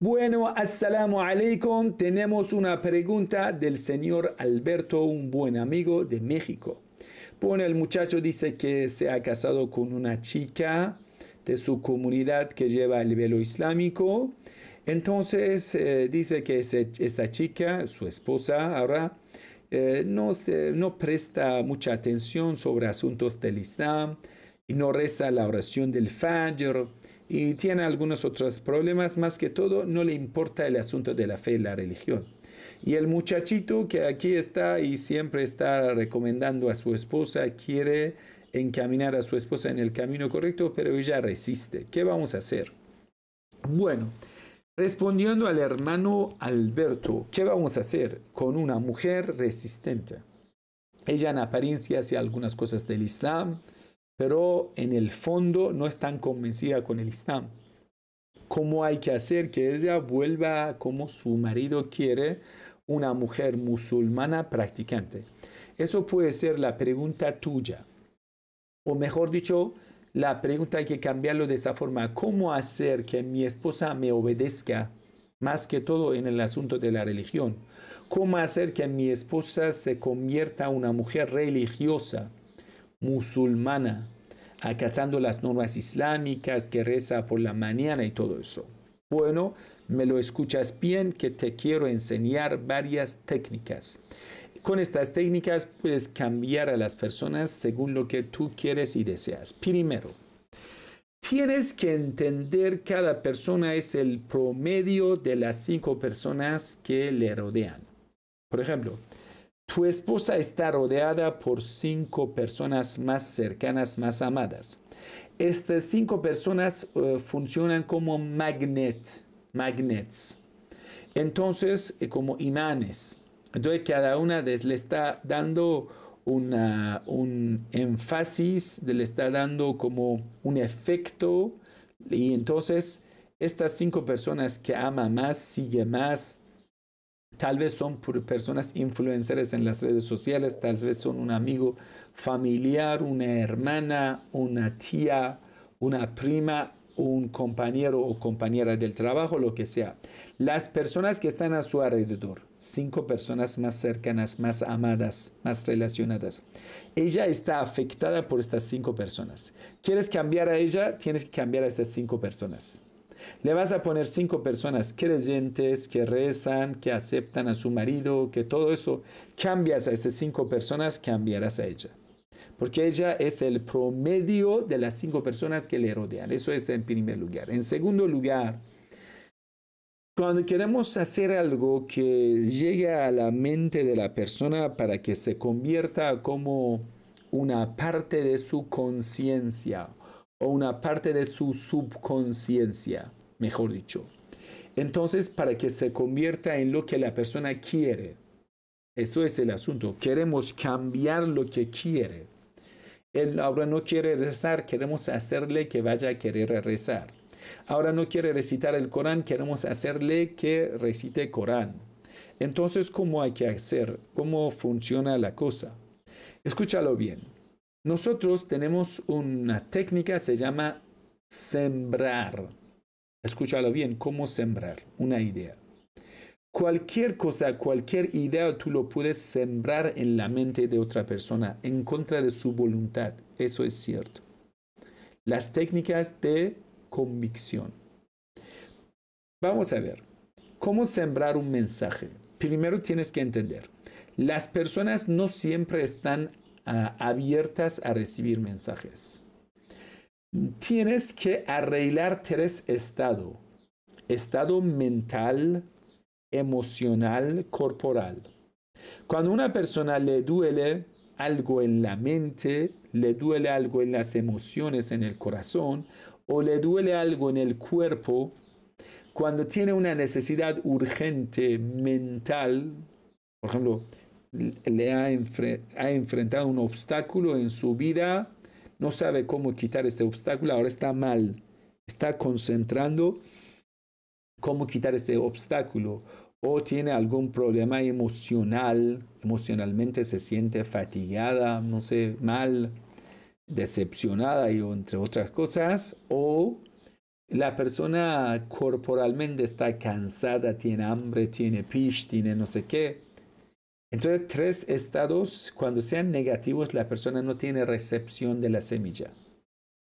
Bueno, assalamu alaikum. Tenemos una pregunta del señor Alberto, un buen amigo de México. Pone el muchacho, dice que se ha casado con una chica de su comunidad que lleva el velo islámico. Entonces eh, dice que esta chica, su esposa ahora, eh, no, no presta mucha atención sobre asuntos del Islam y no reza la oración del Fajr y tiene algunos otros problemas, más que todo no le importa el asunto de la fe y la religión. Y el muchachito que aquí está y siempre está recomendando a su esposa, quiere encaminar a su esposa en el camino correcto, pero ella resiste. ¿Qué vamos a hacer? Bueno, respondiendo al hermano Alberto, ¿qué vamos a hacer con una mujer resistente? Ella en apariencia hace algunas cosas del Islam, pero en el fondo no están convencida con el Islam. ¿Cómo hay que hacer que ella vuelva como su marido quiere, una mujer musulmana practicante? Eso puede ser la pregunta tuya. O mejor dicho, la pregunta hay que cambiarlo de esa forma. ¿Cómo hacer que mi esposa me obedezca? Más que todo en el asunto de la religión. ¿Cómo hacer que mi esposa se convierta en una mujer religiosa? musulmana, acatando las normas islámicas, que reza por la mañana y todo eso. Bueno, me lo escuchas bien, que te quiero enseñar varias técnicas. Con estas técnicas puedes cambiar a las personas según lo que tú quieres y deseas. Primero, tienes que entender cada persona es el promedio de las cinco personas que le rodean. Por ejemplo, tu esposa está rodeada por cinco personas más cercanas, más amadas. Estas cinco personas eh, funcionan como magnet, magnets. Entonces, eh, como imanes. Entonces, cada una les le está dando un énfasis, le está dando como un efecto. Y entonces, estas cinco personas que ama más, sigue más, Tal vez son personas influenciadas en las redes sociales, tal vez son un amigo familiar, una hermana, una tía, una prima, un compañero o compañera del trabajo, lo que sea. Las personas que están a su alrededor, cinco personas más cercanas, más amadas, más relacionadas. Ella está afectada por estas cinco personas. ¿Quieres cambiar a ella? Tienes que cambiar a estas cinco personas. Le vas a poner cinco personas creyentes que rezan, que aceptan a su marido, que todo eso. Cambias a esas cinco personas, cambiarás a ella. Porque ella es el promedio de las cinco personas que le rodean. Eso es en primer lugar. En segundo lugar, cuando queremos hacer algo que llegue a la mente de la persona para que se convierta como una parte de su conciencia o una parte de su subconsciencia, mejor dicho. Entonces, para que se convierta en lo que la persona quiere, eso es el asunto, queremos cambiar lo que quiere. Él ahora no quiere rezar, queremos hacerle que vaya a querer rezar. Ahora no quiere recitar el Corán, queremos hacerle que recite Corán. Entonces, ¿cómo hay que hacer? ¿Cómo funciona la cosa? Escúchalo bien. Nosotros tenemos una técnica, se llama sembrar. Escúchalo bien, cómo sembrar una idea. Cualquier cosa, cualquier idea, tú lo puedes sembrar en la mente de otra persona en contra de su voluntad. Eso es cierto. Las técnicas de convicción. Vamos a ver, ¿cómo sembrar un mensaje? Primero tienes que entender, las personas no siempre están abiertas a recibir mensajes. Tienes que arreglar tres estados. Estado mental, emocional, corporal. Cuando una persona le duele algo en la mente, le duele algo en las emociones, en el corazón, o le duele algo en el cuerpo, cuando tiene una necesidad urgente mental, por ejemplo, le ha, enfrentado un obstáculo en su vida, no sabe cómo quitar ese obstáculo, ahora está mal, está concentrando cómo quitar ese obstáculo o tiene algún problema emocional, emocionalmente se siente fatigada, no sé, mal, decepcionada y entre otras cosas, o la persona corporalmente está cansada, tiene hambre, tiene pish, tiene no sé qué, entonces, tres estados, cuando sean negativos, la persona no tiene recepción de la semilla.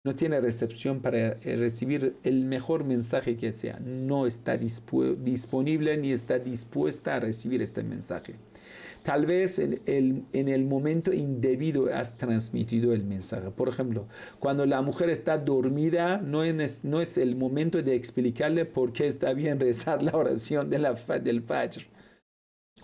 No tiene recepción para eh, recibir el mejor mensaje que sea. No está disponible ni está dispuesta a recibir este mensaje. Tal vez en el, momento indebido has transmitido el mensaje. Por ejemplo, cuando la mujer está dormida, no es, el momento de explicarle por qué está bien rezar la oración de la, del Fajr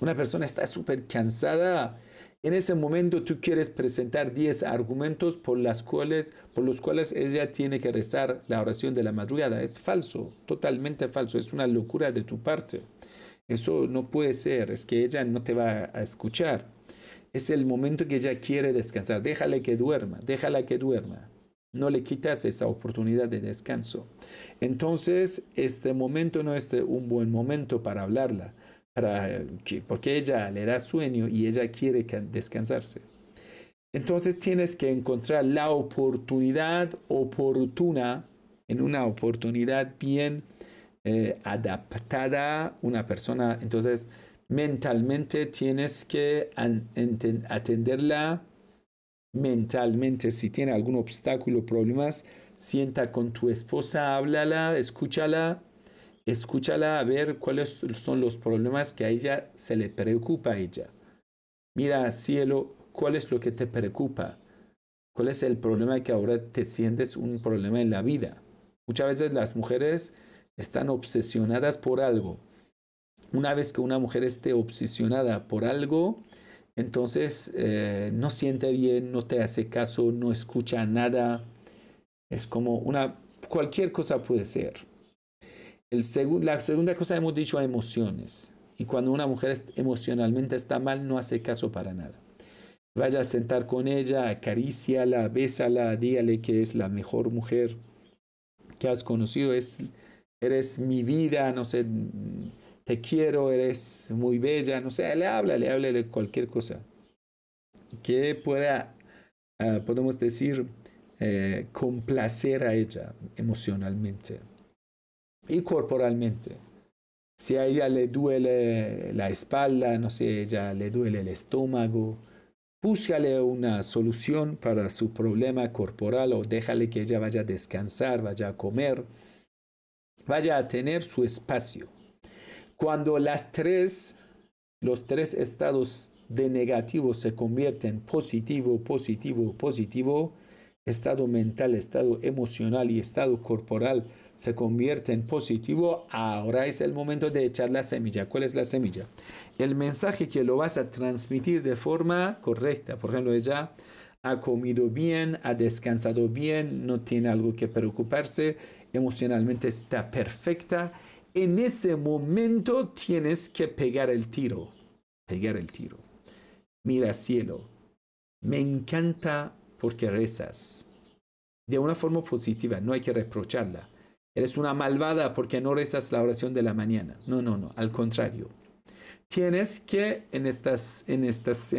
una persona está súper cansada. En ese momento tú quieres presentar 10 argumentos por, las cuales, por los cuales ella tiene que rezar la oración de la madrugada. Es falso, totalmente falso. Es una locura de tu parte. Eso no puede ser. Es que ella no te va a escuchar. Es el momento que ella quiere descansar. Déjale que duerma, déjala que duerma. No le quitas esa oportunidad de descanso. Entonces, este momento no es un buen momento para hablarla porque ella le da sueño y ella quiere descansarse. Entonces tienes que encontrar la oportunidad oportuna, en una oportunidad bien eh, adaptada, una persona, entonces mentalmente tienes que atenderla mentalmente. Si tiene algún obstáculo, problemas, sienta con tu esposa, háblala, escúchala escúchala a ver cuáles son los problemas que a ella se le preocupa ella. Mira, cielo, cuál es lo que te preocupa. ¿Cuál es el problema que ahora te sientes un problema en la vida? Muchas veces las mujeres están obsesionadas por algo. Una vez que una mujer esté obsesionada por algo, entonces eh, no siente bien, no te hace caso, no escucha nada. Es como una... Cualquier cosa puede ser la segunda cosa hemos dicho, emociones. Y cuando una mujer emocionalmente está mal, no hace caso para nada. Vaya a sentar con ella, acaríciala, bésala, dígale que es la mejor mujer que has conocido, es, eres mi vida, no sé, te quiero, eres muy bella, no sé, le habla, le de cualquier cosa. Que pueda, ah, podemos decir, eh, complacer a ella emocionalmente y corporalmente. Si a ella le duele la espalda, no sé, ella le duele el estómago, búscale una solución para su problema corporal o déjale que ella vaya a descansar, vaya a comer, vaya a tener su espacio. Cuando las tres, los tres estados de negativo se convierten en positivo, positivo, positivo, estado mental, estado emocional y estado corporal se convierte en positivo, ahora es el momento de echar la semilla. ¿Cuál es la semilla? El mensaje que lo vas a transmitir de forma correcta. Por ejemplo, ella ha comido bien, ha descansado bien, no tiene algo que preocuparse, emocionalmente está perfecta. En ese momento tienes que pegar el tiro, pegar el tiro. Mira cielo, me encanta porque rezas. De una forma positiva, no hay que reprocharla eres una malvada porque no rezas la oración de la mañana. No, no, no, al contrario. Tienes que en estas, en estas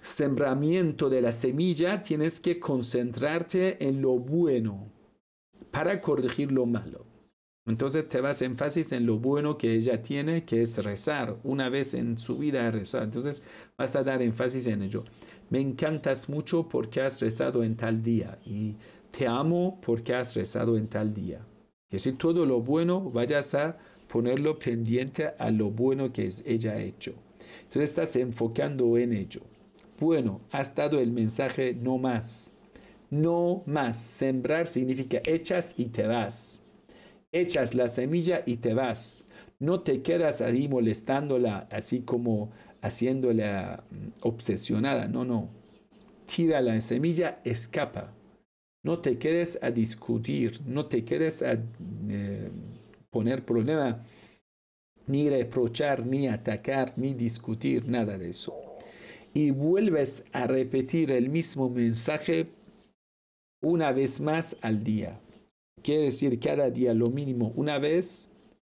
sembramiento de la semilla, tienes que concentrarte en lo bueno para corregir lo malo. Entonces te vas énfasis en lo bueno que ella tiene, que es rezar, una vez en su vida rezar. Entonces vas a dar énfasis en ello. Me encantas mucho porque has rezado en tal día y te amo porque has rezado en tal día. Que si todo lo bueno vayas a ponerlo pendiente a lo bueno que ella ha hecho. Entonces estás enfocando en ello. Bueno, has dado el mensaje no más. No más. Sembrar significa echas y te vas. Echas la semilla y te vas. No te quedas ahí molestándola, así como haciéndola mm, obsesionada. No, no. Tira la semilla, escapa. No te quedes a discutir, no te quedes a eh, poner problema, ni reprochar, ni atacar, ni discutir, nada de eso. Y vuelves a repetir el mismo mensaje una vez más al día. Quiere decir cada día lo mínimo una vez,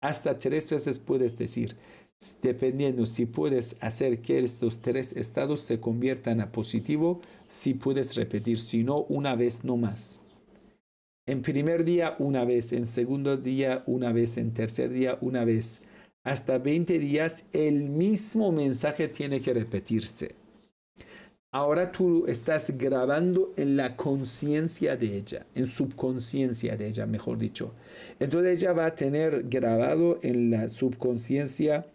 hasta tres veces puedes decir dependiendo si puedes hacer que estos tres estados se conviertan a positivo, si puedes repetir, si no, una vez no más. En primer día una vez, en segundo día una vez, en tercer día una vez. Hasta 20 días el mismo mensaje tiene que repetirse. Ahora tú estás grabando en la conciencia de ella, en subconsciencia de ella, mejor dicho. Entonces ella va a tener grabado en la subconsciencia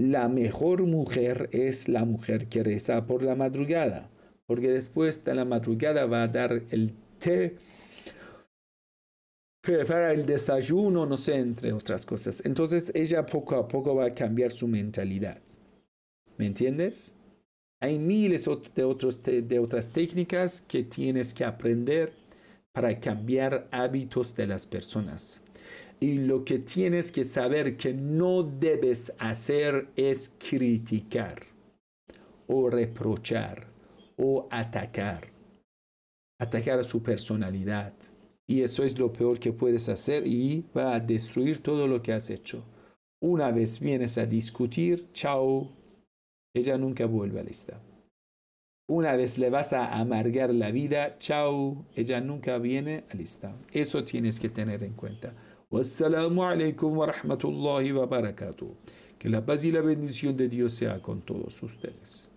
la mejor mujer es la mujer que reza por la madrugada, porque después de la madrugada va a dar el té, para el desayuno, no sé, entre otras cosas. Entonces ella poco a poco va a cambiar su mentalidad. ¿Me entiendes? Hay miles de, de otras técnicas que tienes que aprender para cambiar hábitos de las personas y lo que tienes que saber que no debes hacer es criticar o reprochar o atacar. Atacar a su personalidad. Y eso es lo peor que puedes hacer y va a destruir todo lo que has hecho. Una vez vienes a discutir, chao, ella nunca vuelve a la lista. Una vez le vas a amargar la vida, chao, ella nunca viene a lista. Eso tienes que tener en cuenta. والسلام عليكم ورحمة الله وبركاته. Que la paz y la bendición de Dios sea con todos ustedes.